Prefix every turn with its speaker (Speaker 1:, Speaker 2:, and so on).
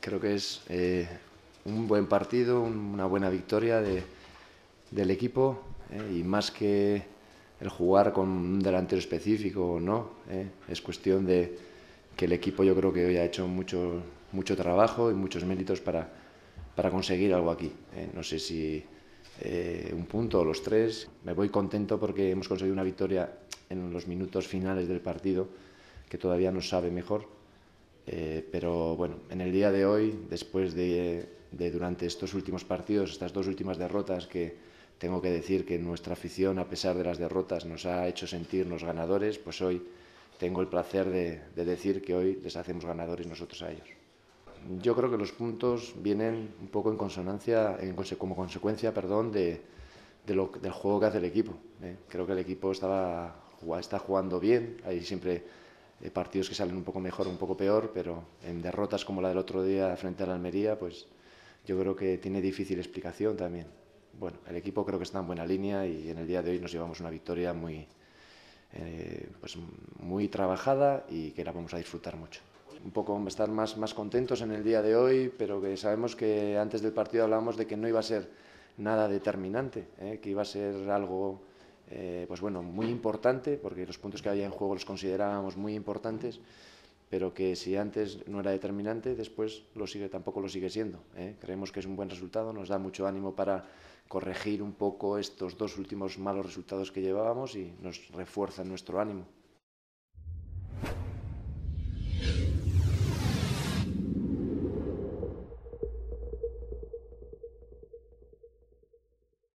Speaker 1: Creo que es eh, un buen partido, una buena victoria del equipo eh, y más que el jugar con un delantero específico o no, eh, es cuestión de que el equipo yo creo que hoy ha hecho mucho, mucho trabajo y muchos méritos para, para conseguir algo aquí. no sé si un punto o los tres. Me voy contento porque hemos conseguido una victoria en los minutos finales del partido que todavía no sabe mejor eh, pero bueno, en el día de hoy, después de, durante estos últimos partidos, estas dos últimas derrotas, que tengo que decir que nuestra afición, a pesar de las derrotas, nos ha hecho sentirnos ganadores, pues hoy tengo el placer de, decir que hoy les hacemos ganadores nosotros a ellos. Yo creo que los puntos vienen un poco en consonancia, como consecuencia perdón, de, lo, del juego que hace el equipo. ¿eh? Creo que el equipo estaba, está jugando bien, ahí siempre eh, partidos que salen un poco mejor, un poco peor, pero en derrotas como la del otro día frente a la Almería, pues yo creo que tiene difícil explicación también. Bueno, el equipo creo que está en buena línea y en el día de hoy nos llevamos una victoria muy, eh, pues muy trabajada y que la vamos a disfrutar mucho. Un poco estar más, más contentos en el día de hoy, pero que sabemos que antes del partido hablábamos de que no iba a ser nada determinante, eh, que iba a ser algo eh, pues bueno, muy importante, porque los puntos que había en juego los considerábamos muy importantes, pero que si antes no era determinante, después lo sigue, tampoco lo sigue siendo. ¿eh? Creemos que es un buen resultado, nos da mucho ánimo para corregir un poco estos dos últimos malos resultados que llevábamos y nos refuerza nuestro ánimo.